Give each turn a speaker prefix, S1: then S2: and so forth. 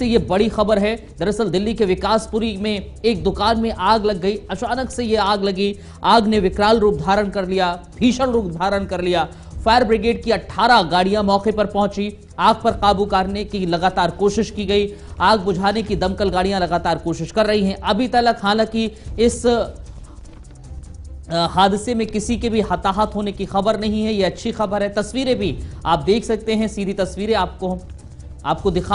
S1: से ये बड़ी खबर है दरअसल दिल्ली के विकासपुरी में एक दुकान में आग लग गई अचानक से ये आग लगी आग ने विकराल रूप धारण कर लिया भीषण रूप धारण कर लिया फायर ब्रिगेड की 18 गाड़ियां मौके पर पहुंची आग पर काबू करने की लगातार कोशिश की गई आग बुझाने की दमकल गाड़ियां लगातार कोशिश कर रही हैं अभी तक हालांकि इस हादसे में किसी के भी हताहत होने की खबर नहीं है ये अच्छी खबर है तस्वीरें भी आप देख सकते हैं सीधी तस्वीरें आपको आपको दिखा